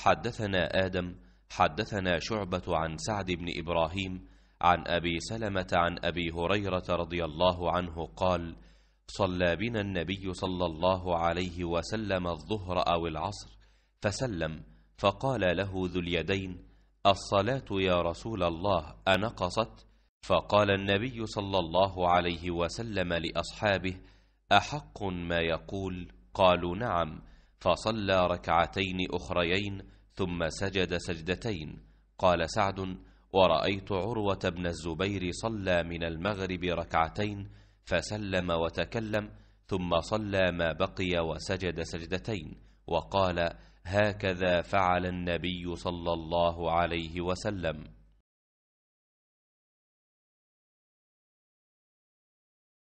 حدثنا آدم حدثنا شعبة عن سعد بن إبراهيم عن أبي سلمة عن أبي هريرة رضي الله عنه قال صلى بنا النبي صلى الله عليه وسلم الظهر أو العصر فسلم فقال له ذو اليدين الصلاة يا رسول الله أنقصت فقال النبي صلى الله عليه وسلم لأصحابه أحق ما يقول قالوا نعم فصلى ركعتين أخريين ثم سجد سجدتين قال سعد ورأيت عروة بن الزبير صلى من المغرب ركعتين فسلم وتكلم ثم صلى ما بقي وسجد سجدتين وقال هكذا فعل النبي صلى الله عليه وسلم